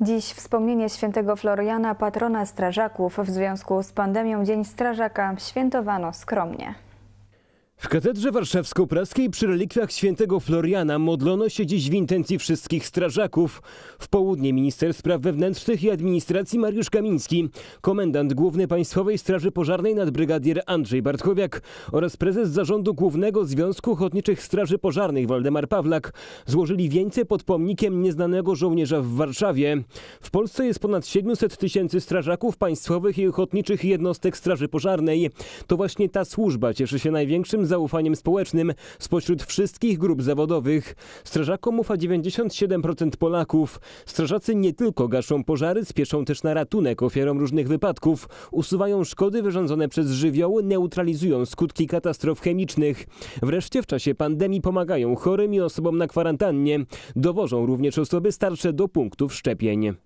Dziś wspomnienie świętego Floriana, patrona strażaków. W związku z pandemią Dzień Strażaka świętowano skromnie. W katedrze warszawsko-praskiej przy relikwiach świętego Floriana modlono się dziś w intencji wszystkich strażaków. W południe minister spraw wewnętrznych i administracji Mariusz Kamiński, komendant główny Państwowej Straży Pożarnej nadbrygadier Andrzej Bartkowiak oraz prezes zarządu Głównego Związku Ochotniczych Straży Pożarnych Waldemar Pawlak złożyli wieńce pod pomnikiem nieznanego żołnierza w Warszawie. W Polsce jest ponad 700 tysięcy strażaków państwowych i ochotniczych jednostek Straży Pożarnej. To właśnie ta służba cieszy się największym zaufaniem społecznym spośród wszystkich grup zawodowych. Strażakom ufa 97% Polaków. Strażacy nie tylko gaszą pożary, spieszą też na ratunek ofiarom różnych wypadków, usuwają szkody wyrządzone przez żywioły, neutralizują skutki katastrof chemicznych. Wreszcie w czasie pandemii pomagają chorym i osobom na kwarantannie. Dowożą również osoby starsze do punktów szczepień.